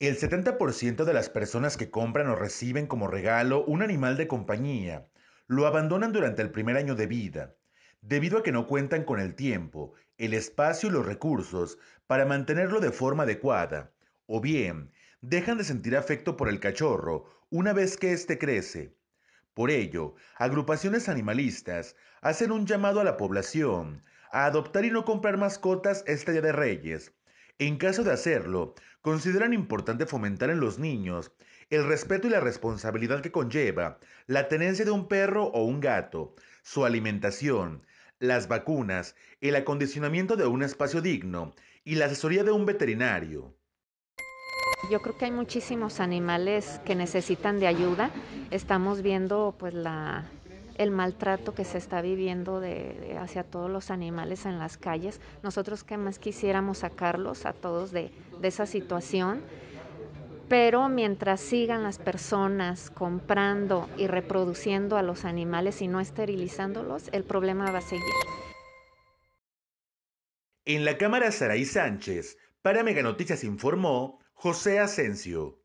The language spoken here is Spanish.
El 70% de las personas que compran o reciben como regalo un animal de compañía lo abandonan durante el primer año de vida, debido a que no cuentan con el tiempo, el espacio y los recursos para mantenerlo de forma adecuada, o bien dejan de sentir afecto por el cachorro una vez que éste crece. Por ello, agrupaciones animalistas hacen un llamado a la población a adoptar y no comprar mascotas este Día de Reyes, en caso de hacerlo, consideran importante fomentar en los niños el respeto y la responsabilidad que conlleva la tenencia de un perro o un gato, su alimentación, las vacunas, el acondicionamiento de un espacio digno y la asesoría de un veterinario. Yo creo que hay muchísimos animales que necesitan de ayuda. Estamos viendo pues la el maltrato que se está viviendo hacia todos los animales en las calles. Nosotros qué más quisiéramos sacarlos a todos de, esa situación, pero mientras sigan las personas comprando y reproduciendo a los animales y no esterilizándolos, el problema va a seguir. En la cámara Saraí Sánchez, para Meganoticias informó José Asensio.